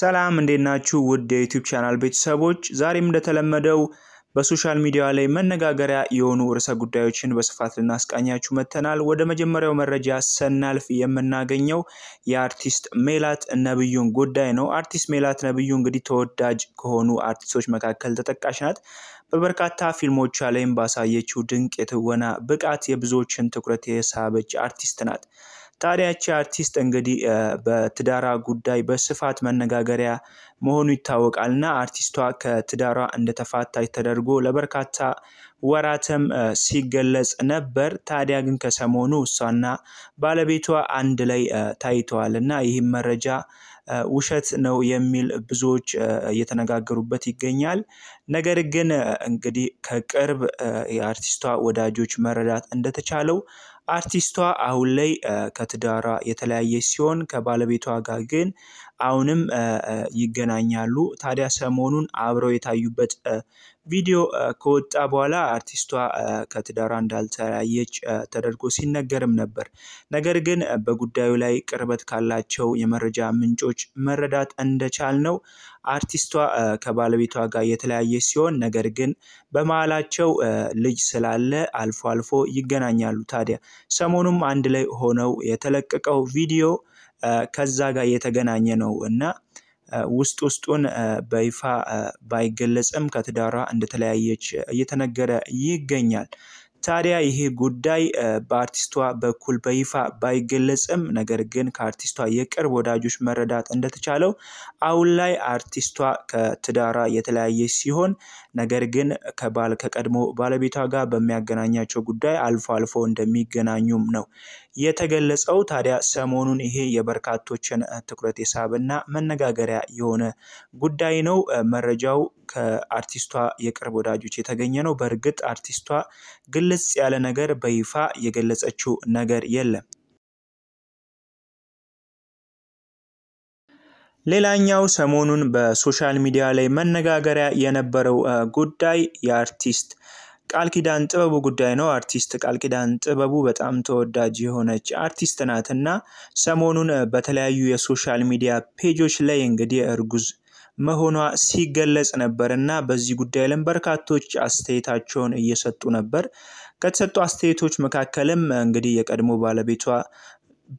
ሰላም እንዴት ናችሁ? ውድ የዩቲዩብ ቻናል ቤተሰቦች፣ ዛሬም እንደተለመደው በሶሻል ሚዲያ ላይ መነጋገሪያ የሆኑ ርዕሰ ጉዳዮችን በስፋት ልናስቃኛችሁ መጥተናል። ወደ መጀመሪያው መረጃ ስናልፍ የምናገኘው የአርቲስት ሜላት ነብዩን ጉዳይ ነው። አርቲስት ሜላት ነብዩ እንግዲህ ተወዳጅ ከሆኑ አርቲስቶች መካከል ተጠቃሽ ናት። በበርካታ ፊልሞቿ ላይም ባሳየችው ድንቅ የትወና ብቃት የብዙዎችን ትኩረት የሳበች አርቲስት ናት። ታዲያች አርቲስት እንግዲህ በትዳራ ጉዳይ በስፋት መነጋገሪያ መሆኑ ይታወቃል እና አርቲስቷ ከትዳሯ እንደተፋታች ተደርጎ ለበርካታ ወራትም ሲገለጽ ነበር። ታዲያ ግን ከሰሞኑ እሷና ባለቤቷ አንድ ላይ ታይተዋል እና ይህም መረጃ ውሸት ነው የሚል ብዙዎች እየተነጋገሩበት ይገኛል። ነገር ግን እንግዲህ ከቅርብ የአርቲስቷ ወዳጆች መረዳት እንደተቻለው አርቲስቷ አሁን ላይ ከትዳሯ የተለያየች ሲሆን ከባለቤቷ ጋር ግን አሁንም ይገናኛሉ። ታዲያ ሰሞኑን አብረው የታዩበት ቪዲዮ ከወጣ በኋላ አርቲስቷ ከትዳሯ እንዳልተለያየች ተደርጎ ሲነገርም ነበር። ነገር ግን በጉዳዩ ላይ ቅርበት ካላቸው የመረጃ ምንጮች መረዳት እንደቻል ነው አርቲስቷ ከባለቤቷ ጋር የተለያየች ሲሆን ነገር ግን በመሀላቸው ልጅ ስላለ አልፎ አልፎ ይገናኛሉ ታዲያ ሰሞኑም አንድ ላይ ሆነው የተለቀቀው ቪዲዮ ከዛ ጋር የተገናኘ ነው እና ውስጥ ውስጡን በይፋ ባይገለጽም ከትዳሯ እንደተለያየች እየተነገረ ይገኛል። ታዲያ ይሄ ጉዳይ በአርቲስቷ በኩል በይፋ ባይገለጽም ነገር ግን ከአርቲስቷ የቅርብ ወዳጆች መረዳት እንደተቻለው አሁን ላይ አርቲስቷ ከትዳራ የተለያየ ሲሆን ነገር ግን ከባል ከቀድሞ ባለቤቷ ጋር በሚያገናኛቸው ጉዳይ አልፎ አልፎ እንደሚገናኙም ነው የተገለጸው። ታዲያ ሰሞኑን ይሄ የበርካቶችን ትኩረት የሳበና መነጋገሪያ የሆነ ጉዳይ ነው መረጃው ከአርቲስቷ የቅርብ ወዳጆች የተገኘ ነው። በእርግጥ አርቲስቷ ግልጽ ያለ ነገር በይፋ የገለጸችው ነገር የለም። ሌላኛው ሰሞኑን በሶሻል ሚዲያ ላይ መነጋገሪያ የነበረው ጉዳይ የአርቲስት ቃል ኪዳን ጥበቡ ጉዳይ ነው። አርቲስት ቃል ኪዳን ጥበቡ በጣም ተወዳጅ የሆነች አርቲስት እና ሰሞኑን በተለያዩ የሶሻል ሚዲያ ፔጆች ላይ እንግዲህ እርጉዝ መሆኗ ሲገለጽ ነበር እና በዚህ ጉዳይ ላይም በርካቶች አስተያየታቸውን እየሰጡ ነበር። ከተሰጡ አስተያየቶች መካከልም እንግዲህ የቀድሞ ባለቤቷ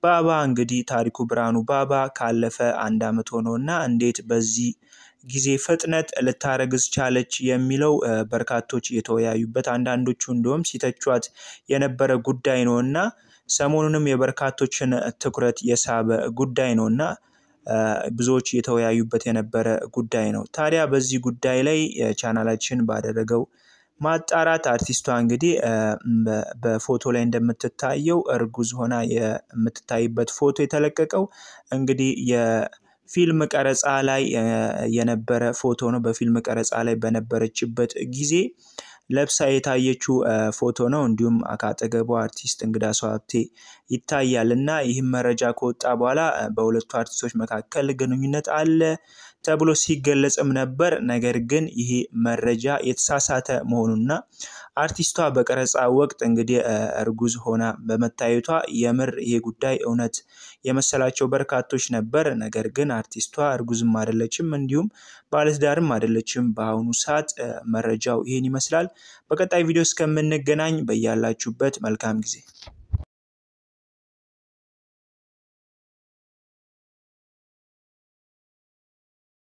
ባባ እንግዲህ ታሪኩ ብርሃኑ ባባ ካለፈ አንድ ዓመት እና እንዴት በዚህ ጊዜ ፍጥነት ልታረግዝ ቻለች የሚለው በርካቶች የተወያዩበት አንዳንዶቹ እንዲሁም ሲተቿት የነበረ ጉዳይ እና ሰሞኑንም የበርካቶችን ትኩረት የሳበ ጉዳይ ነውና ብዙዎች እየተወያዩበት የነበረ ጉዳይ ነው። ታዲያ በዚህ ጉዳይ ላይ ቻናላችን ባደረገው ማጣራት አርቲስቷ እንግዲህ በፎቶ ላይ እንደምትታየው እርጉዝ ሆና የምትታይበት ፎቶ የተለቀቀው እንግዲህ የፊልም ቀረጻ ላይ የነበረ ፎቶ ነው። በፊልም ቀረጻ ላይ በነበረችበት ጊዜ ለብሳ የታየችው ፎቶ ነው። እንዲሁም ከአጠገቡ አርቲስት እንግዳ ሰው ሀብቴ ይታያል እና ይህም መረጃ ከወጣ በኋላ በሁለቱ አርቲስቶች መካከል ግንኙነት አለ ተብሎ ሲገለጽም ነበር። ነገር ግን ይሄ መረጃ የተሳሳተ መሆኑና አርቲስቷ በቀረጻ ወቅት እንግዲህ እርጉዝ ሆና በመታየቷ የምር ይሄ ጉዳይ እውነት የመሰላቸው በርካቶች ነበር። ነገር ግን አርቲስቷ እርጉዝም አይደለችም፣ እንዲሁም ባለትዳርም አይደለችም። በአሁኑ ሰዓት መረጃው ይህን ይመስላል። በቀጣይ ቪዲዮ እስከምንገናኝ በያላችሁበት መልካም ጊዜ